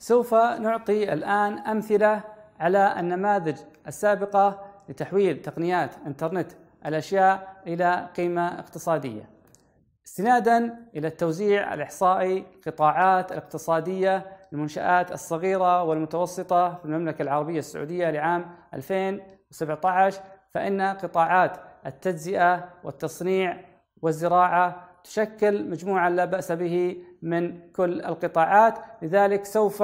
سوف نعطي الآن أمثلة على النماذج السابقة لتحويل تقنيات إنترنت الأشياء إلى قيمة اقتصادية استنادا إلى التوزيع الإحصائي قطاعات الاقتصادية المنشآت الصغيرة والمتوسطة في المملكة العربية السعودية لعام 2017 فإن قطاعات التجزئة والتصنيع والزراعة تشكل مجموعة لا بأس به من كل القطاعات لذلك سوف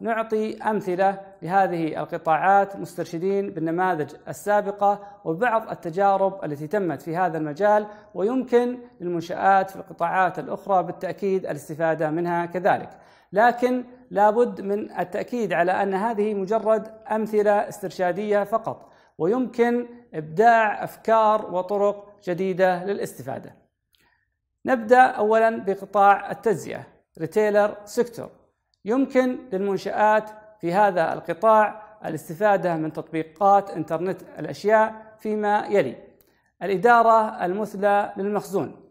نعطي أمثلة لهذه القطاعات مسترشدين بالنماذج السابقة وبعض التجارب التي تمت في هذا المجال ويمكن للمنشآت في القطاعات الأخرى بالتأكيد الاستفادة منها كذلك لكن لابد من التأكيد على أن هذه مجرد أمثلة استرشادية فقط ويمكن إبداع أفكار وطرق جديدة للاستفادة نبدأ أولا بقطاع التجزئة ريتيلر سيكتور يمكن للمنشآت في هذا القطاع الاستفادة من تطبيقات إنترنت الأشياء فيما يلي الإدارة المثلى للمخزون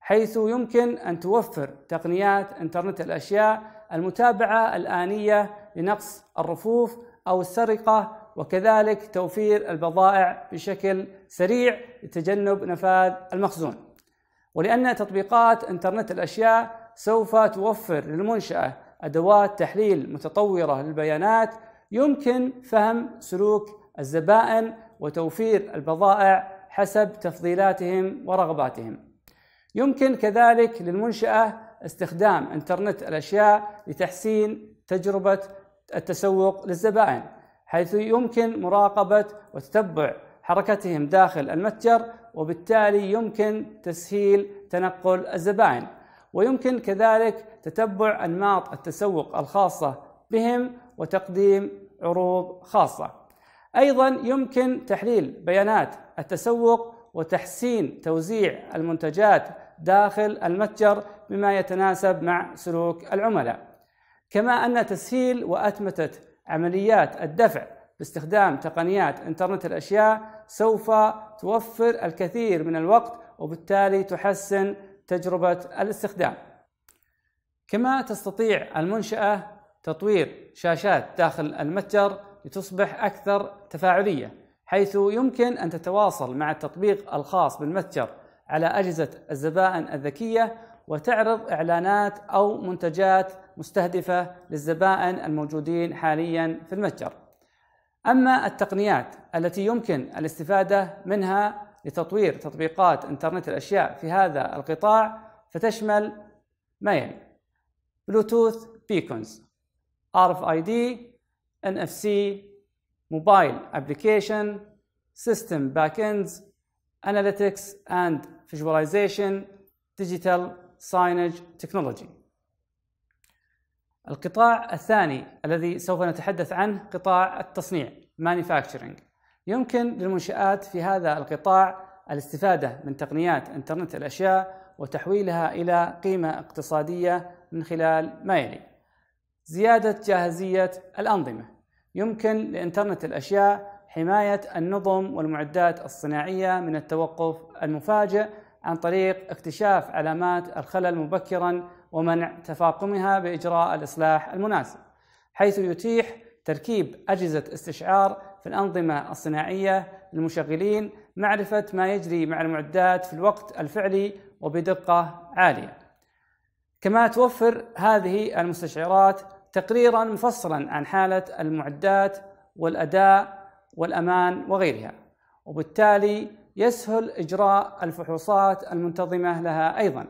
حيث يمكن أن توفر تقنيات إنترنت الأشياء المتابعة الآنية لنقص الرفوف أو السرقة وكذلك توفير البضائع بشكل سريع لتجنب نفاذ المخزون ولأن تطبيقات إنترنت الأشياء سوف توفر للمنشأة أدوات تحليل متطورة للبيانات يمكن فهم سلوك الزبائن وتوفير البضائع حسب تفضيلاتهم ورغباتهم. يمكن كذلك للمنشأة استخدام إنترنت الأشياء لتحسين تجربة التسوق للزبائن، حيث يمكن مراقبة وتتبع حركتهم داخل المتجر وبالتالي يمكن تسهيل تنقل الزبائن ويمكن كذلك تتبع أنماط التسوق الخاصة بهم وتقديم عروض خاصة أيضا يمكن تحليل بيانات التسوق وتحسين توزيع المنتجات داخل المتجر بما يتناسب مع سلوك العملاء كما أن تسهيل وأتمتة عمليات الدفع باستخدام تقنيات انترنت الاشياء سوف توفر الكثير من الوقت وبالتالي تحسن تجربه الاستخدام. كما تستطيع المنشاه تطوير شاشات داخل المتجر لتصبح اكثر تفاعليه حيث يمكن ان تتواصل مع التطبيق الخاص بالمتجر على اجهزه الزبائن الذكيه وتعرض اعلانات او منتجات مستهدفه للزبائن الموجودين حاليا في المتجر. أما التقنيات التي يمكن الاستفادة منها لتطوير تطبيقات إنترنت الأشياء في هذا القطاع فتشمل ما يلي بلوتوث بيكونز RFID NFC موبايل ابلكيشن سيستم باك اندز اناليتكس اند فيجواليزيشن ديجيتال ساينج تكنولوجي القطاع الثاني الذي سوف نتحدث عنه قطاع التصنيع manufacturing يمكن للمنشآت في هذا القطاع الاستفادة من تقنيات انترنت الأشياء وتحويلها إلى قيمة اقتصادية من خلال ما يلي زيادة جاهزية الأنظمة يمكن لإنترنت الأشياء حماية النظم والمعدات الصناعية من التوقف المفاجئ عن طريق اكتشاف علامات الخلل مبكرا ومنع تفاقمها باجراء الاصلاح المناسب حيث يتيح تركيب اجهزه استشعار في الانظمه الصناعيه للمشغلين معرفه ما يجري مع المعدات في الوقت الفعلي وبدقه عاليه. كما توفر هذه المستشعرات تقريرا مفصلا عن حاله المعدات والاداء والامان وغيرها وبالتالي يسهل اجراء الفحوصات المنتظمه لها ايضا.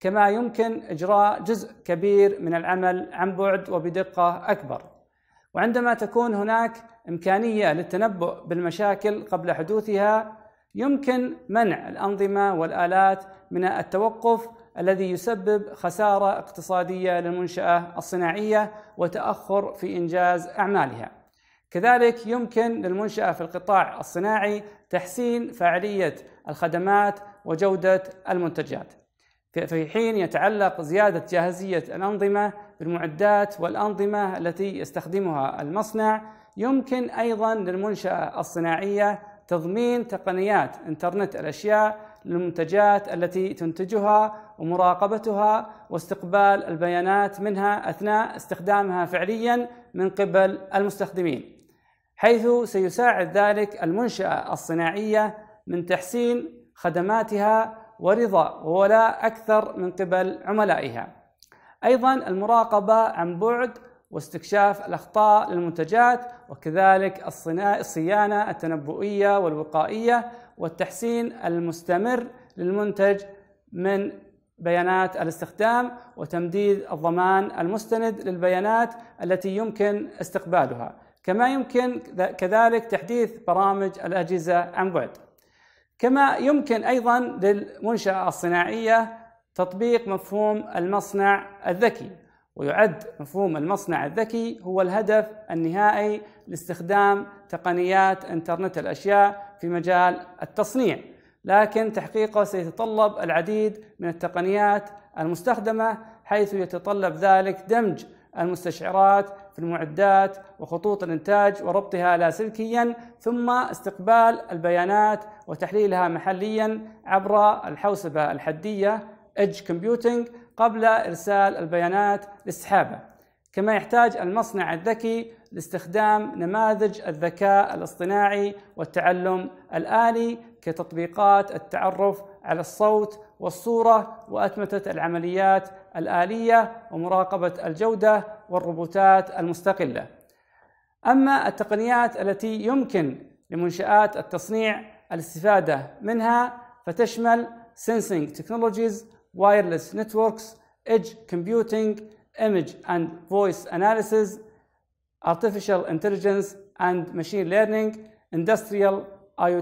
كما يمكن إجراء جزء كبير من العمل عن بعد وبدقة أكبر وعندما تكون هناك إمكانية للتنبؤ بالمشاكل قبل حدوثها يمكن منع الأنظمة والآلات من التوقف الذي يسبب خسارة اقتصادية للمنشأة الصناعية وتأخر في إنجاز أعمالها. كذلك يمكن للمنشأة في القطاع الصناعي تحسين فاعلية الخدمات وجودة المنتجات. في حين يتعلق زيادة جاهزية الأنظمة بالمعدات والأنظمة التي يستخدمها المصنع يمكن أيضا للمنشأة الصناعية تضمين تقنيات إنترنت الأشياء للمنتجات التي تنتجها ومراقبتها واستقبال البيانات منها أثناء استخدامها فعليا من قبل المستخدمين حيث سيساعد ذلك المنشأة الصناعية من تحسين خدماتها ورضا وولاء أكثر من قبل عملائها أيضا المراقبة عن بعد واستكشاف الأخطاء للمنتجات وكذلك الصيانة التنبؤية والوقائية والتحسين المستمر للمنتج من بيانات الاستخدام وتمديد الضمان المستند للبيانات التي يمكن استقبالها كما يمكن كذلك تحديث برامج الأجهزة عن بعد كما يمكن ايضا للمنشاه الصناعيه تطبيق مفهوم المصنع الذكي ويعد مفهوم المصنع الذكي هو الهدف النهائي لاستخدام تقنيات انترنت الاشياء في مجال التصنيع لكن تحقيقه سيتطلب العديد من التقنيات المستخدمه حيث يتطلب ذلك دمج المستشعرات في المعدات وخطوط الانتاج وربطها لاسلكيا ثم استقبال البيانات وتحليلها محليا عبر الحوسبه الحديه Edge Computing قبل ارسال البيانات للسحابه. كما يحتاج المصنع الذكي لاستخدام نماذج الذكاء الاصطناعي والتعلم الالي كتطبيقات التعرف على الصوت والصورة وأتمتت العمليات الآلية ومراقبة الجودة والروبوتات المستقلة. أما التقنيات التي يمكن لمنشآت التصنيع الاستفادة منها فتشمل Sensing technologies, wireless networks, edge computing, image and voice analysis, artificial intelligence and machine learning, industrial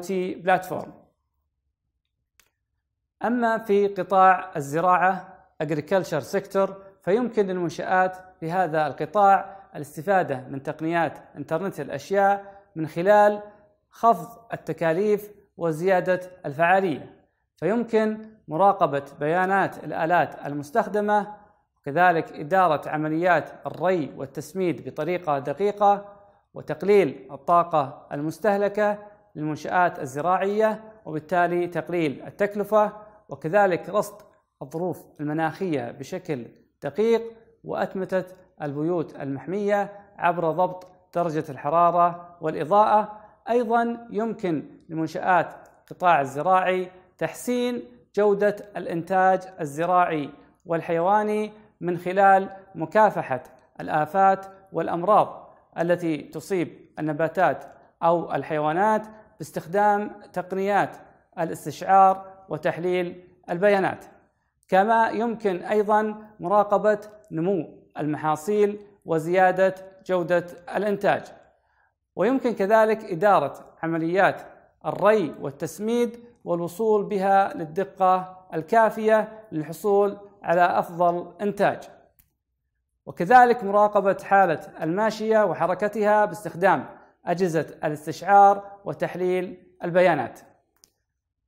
تي بلاتفورم أما في قطاع الزراعة Agriculture Sector فيمكن للمنشآت في هذا القطاع الاستفادة من تقنيات إنترنت الأشياء من خلال خفض التكاليف وزيادة الفعالية فيمكن مراقبة بيانات الآلات المستخدمة وكذلك إدارة عمليات الري والتسميد بطريقة دقيقة وتقليل الطاقة المستهلكة للمنشآت الزراعية وبالتالي تقليل التكلفة وكذلك رصد الظروف المناخية بشكل دقيق وأتمتة البيوت المحمية عبر ضبط درجة الحرارة والإضاءة أيضا يمكن لمنشآت القطاع الزراعي تحسين جودة الإنتاج الزراعي والحيواني من خلال مكافحة الآفات والأمراض التي تصيب النباتات أو الحيوانات باستخدام تقنيات الاستشعار وتحليل البيانات كما يمكن ايضا مراقبه نمو المحاصيل وزياده جوده الانتاج ويمكن كذلك اداره عمليات الري والتسميد والوصول بها للدقه الكافيه للحصول على افضل انتاج وكذلك مراقبه حاله الماشيه وحركتها باستخدام أجهزة الاستشعار وتحليل البيانات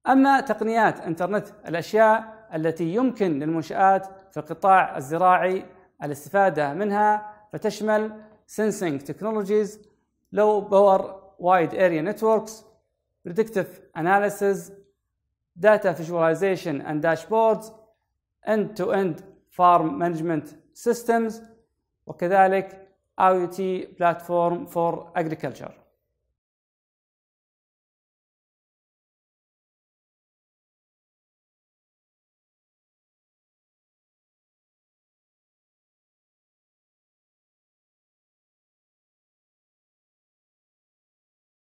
أما تقنيات إنترنت الأشياء التي يمكن للمنشآت في القطاع الزراعي الاستفادة منها فتشمل Sensing Technologies Low Power Wide Area Networks predictive analysis data visualization and dashboards end to end farm management systems وكذلك IoT platform for agriculture.